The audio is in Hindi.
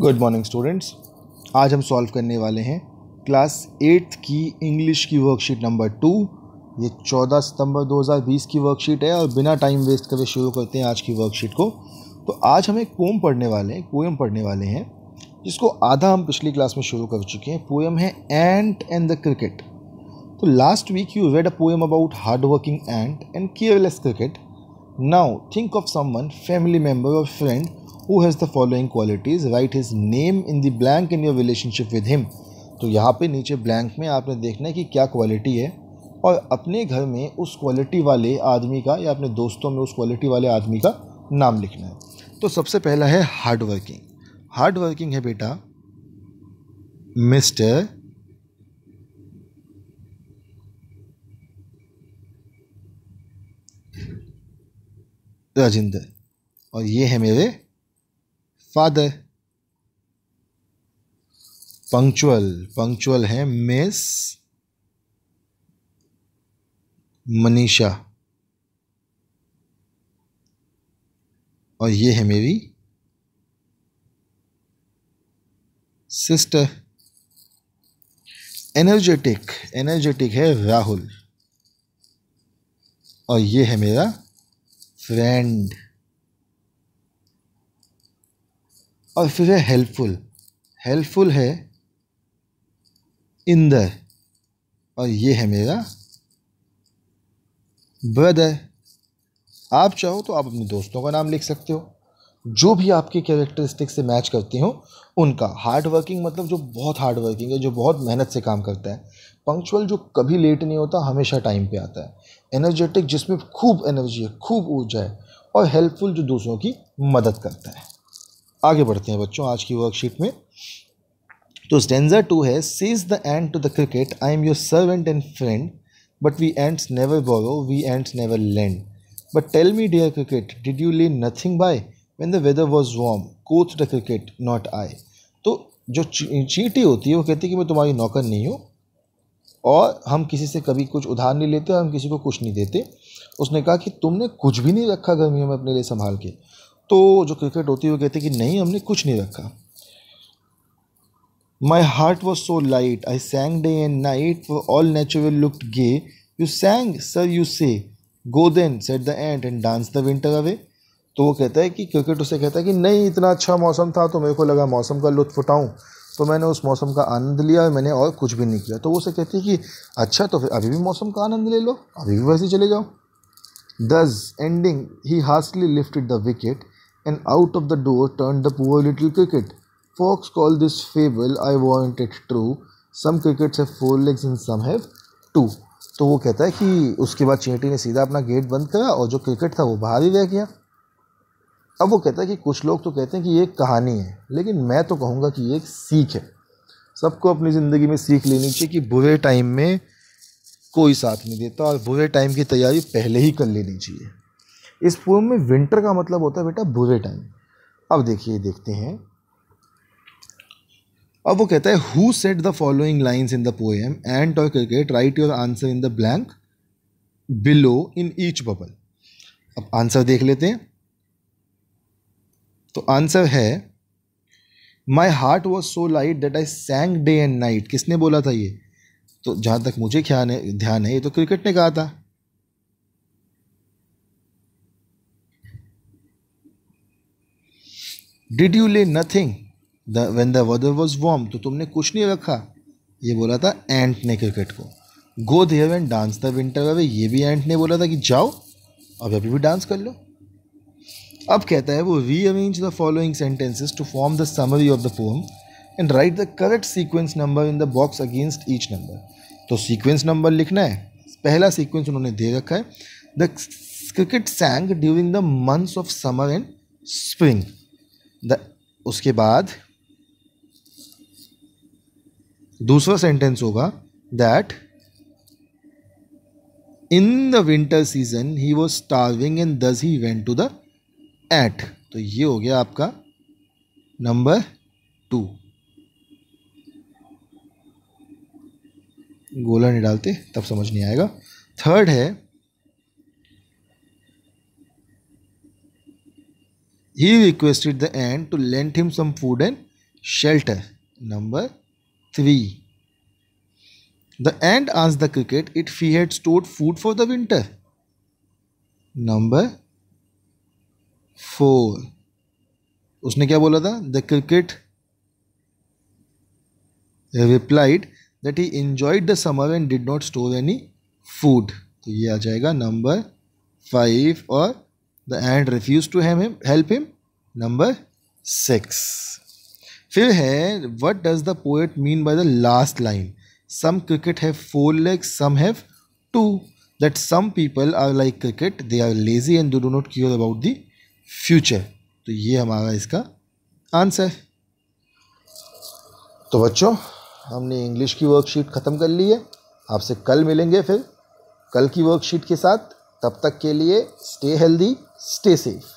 गुड मॉर्निंग स्टूडेंट्स आज हम सॉल्व करने वाले हैं क्लास एट्थ की इंग्लिश की वर्कशीट नंबर टू ये चौदह सितंबर 2020 की वर्कशीट है और बिना टाइम वेस्ट करके शुरू करते हैं आज की वर्कशीट को तो आज हम एक पोम पढ़ने वाले हैं पोएम पढ़ने वाले हैं जिसको आधा हम पिछली क्लास में शुरू कर चुके हैं पोएम है एंट एंड द क्रिकेट तो last week you read a poem about hard working ant and careless cricket now think of someone family member और friend who has the following qualities write his name in the blank in your relationship with him तो यहाँ पे नीचे ब्लैंक में आपने देखना है कि क्या क्वालिटी है और अपने घर में उस क्वालिटी वाले आदमी का या अपने दोस्तों में उस क्वालिटी वाले आदमी का नाम लिखना है तो सबसे पहला है हार्ड वर्किंग हार्ड वर्किंग है बेटा मिस्टर राजिंदर और ये है मेरे फादर पंक्चुअल पंक्चुअल है मिस मनीषा और ये है मेरी सिस्टर एनर्जेटिक एनर्जेटिक है राहुल और ये है मेरा फ्रेंड और फिर है हेल्पफुल हेल्पफुल है इंदर और ये है मेरा ब्रदर आप चाहो तो आप अपने दोस्तों का नाम लिख सकते हो जो भी आपके कैरेक्टरिस्टिक से मैच करती हूँ उनका हार्ड वर्किंग मतलब जो बहुत हार्ड वर्किंग है जो बहुत मेहनत से काम करता है पंक्चुअल जो कभी लेट नहीं होता हमेशा टाइम पे आता है एनर्जेटिक जिसमें खूब एनर्जी है खूब ऊर्जा है और हेल्पफुल जो दूसरों की मदद करता है आगे बढ़ते हैं बच्चों आज की वर्कशीट में तो स्टेंजा टू है says the ant to the cricket I am your servant and friend but we ants never borrow we ants never lend but tell me dear cricket did you lay nothing by when the weather was warm quoth the cricket not I तो जो चीटी होती है वो कहती है कि मैं तुम्हारी नौकर नहीं हूँ और हम किसी से कभी कुछ उधार नहीं लेते और हम किसी को कुछ नहीं देते उसने कहा कि तुमने कुछ भी नहीं रखा गर्मियों में अपने लिए संभाल के तो जो क्रिकेट होती है वो कहते कि नहीं हमने कुछ नहीं रखा my heart was so light I sang day and night all natural looked gay you sang sir you say go then said the ant and dance the winter away तो वो कहता है कि क्रिकेट उसे कहता है कि नहीं इतना अच्छा मौसम था तो मेरे को लगा मौसम का लुत्फ उठाऊँ तो मैंने उस मौसम का आनंद लिया और मैंने और कुछ भी नहीं किया तो वो उसे कहती है कि अच्छा तो फिर अभी भी मौसम का आनंद ले लो अभी भी वैसे चले जाओ thus ending he harshly lifted the wicket and out of the door turned the poor little cricket. Fox called this fable, I warrant it true. Some crickets have four legs and some have two. तो वो कहता है कि उसके बाद चींटी ने सीधा अपना गेट बंद करा और जो क्रिकेट था वो बाहर ही रह गया अब वो कहता है कि कुछ लोग तो कहते हैं कि ये एक कहानी है लेकिन मैं तो कहूँगा कि ये एक सीख है सबको अपनी ज़िंदगी में सीख लेनी चाहिए कि बुरे टाइम में कोई साथ नहीं देता और बुरे टाइम की तैयारी पहले ही कर लेनी चाहिए इस पोएम में विंटर का मतलब होता है बेटा बुरे टाइम अब देखिए देखते हैं अब वो कहता है who said the following lines in the poem and toy cricket write your answer in the blank below in each bubble अब आंसर देख लेते हैं तो आंसर है my heart was so light that I sang day and night किसने बोला था ये तो जहाँ तक मुझे ख्याल है ध्यान है ये तो क्रिकेट ने कहा था did you lay nothing the when the weather was warm तो तुमने कुछ नहीं रखा ये बोला था एंट ने क्रिकेट को go then and dance the winter way ये भी एंट ने बोला था कि जाओ अब अभी भी डांस कर लो अब कहता है वो arrange the following sentences to form the summary of the poem and write the correct sequence number in the box against each number तो सीक्वेंस नंबर लिखना है पहला सीक्वेंस उन्होंने दे रखा है the cricket sang during the months of summer and spring the उसके बाद दूसरा सेंटेंस होगा that in the winter season he was starving and thus he went to the ant तो ये हो गया आपका नंबर टू गोला नहीं डालते तब समझ नहीं आएगा थर्ड है he requested the ant to lend him some food and shelter. Number 3. The ant asked the cricket if he had stored food for the winter. Number 4. उसने क्या बोला था the cricket replied that he enjoyed the summer and did not store any food तो ये आ जाएगा नंबर फाइव और the ant refused to help him help him number 6 फिर है what does the poet mean by the last line some cricket have four legs some have two that some people are like cricket they are lazy and do not care cure about the future तो ये हमारा इसका आंसर तो बच्चों हमने इंग्लिश की वर्कशीट ख़त्म कर ली है आपसे कल मिलेंगे फिर कल की वर्कशीट के साथ तब तक के लिए स्टे हेल्दी Stay safe.